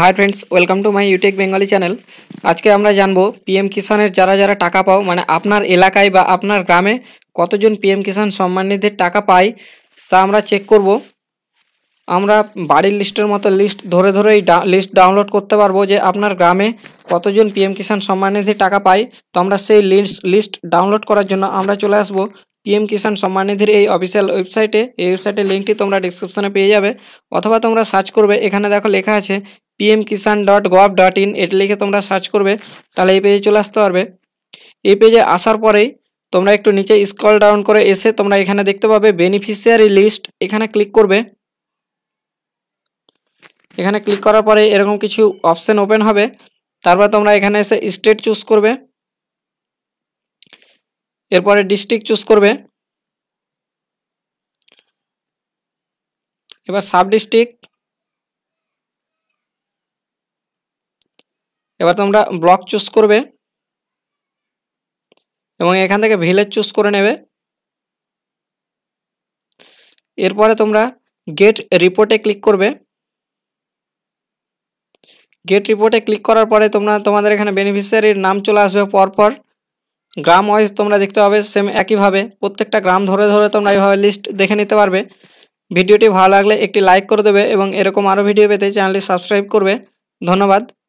high friends welcome to my ইউটেক Bengali channel আজকে আমরা জানবো পিএম কিষাণের যারা যারা টাকা পাও মানে আপনার এলাকায় বা আপনার গ্রামে কতজন পিএম কিষান সম্মান নিধির টাকা পায় তা আমরা চেক করব আমরা বাড়ির লিস্টের মতো লিস্ট ধরে ধরেই লিস্ট ডাউনলোড করতে পারবো যে আপনার গ্রামে কতজন পিএম কিষান সম্মান নিধি টাকা পায় তো আমরা সেই লিস্ট লিস্ট ডাউনলোড করার জন্য আমরা চলে আসবো পিএম কিষাণ সম্মান এই অফিসিয়াল ওয়েবসাইটে এই ওয়েবসাইটের লিঙ্কটি তোমরা ডিসক্রিপশনে পেয়ে যাবে অথবা তোমরা সার্চ করবে এখানে দেখো লেখা আছে PM Kisan dot gov dot in এটি লিখে তোমরা সার্চ করবে তাহলে এই পেজে চলে আসতে পারবে এই পেজে আসার পরেই তোমরা একটু নিচে স্ক্রল ডাউন করে এসে তোমরা এখানে দেখতে পাবে বেনিফিশিয়ারি লিস্ট এখানে ক্লিক করবে এখানে ক্লিক করার পরে এরকম কিছু অপশান ওপেন হবে তারপর তোমরা এখানে এসে স্টেট চুজ করবে এরপরে ডিস্ট্রিক্ট চুজ করবে এবার সাব ডিস্ট্রিক্ট এবার তোমরা ব্লক চুজ করবে এবং এখান থেকে ভিলেজ চুজ করে নেবে এরপরে তোমরা গেট রিপোর্টে ক্লিক করবে গেট রিপোর্টে ক্লিক করার পরে তোমরা তোমাদের এখানে বেনিফিশিয়ারির নাম চলে আসবে পরপর গ্রাম ওয়াইজ তোমরা দেখতে পাবে সেম একইভাবে প্রত্যেকটা গ্রাম ধরে ধরে তোমরা এইভাবে লিস্ট দেখে নিতে পারবে ভিডিওটি ভালো লাগলে একটি লাইক করে দেবে এবং এরকম আরও ভিডিও পেতে চ্যানেলটি সাবস্ক্রাইব করবে ধন্যবাদ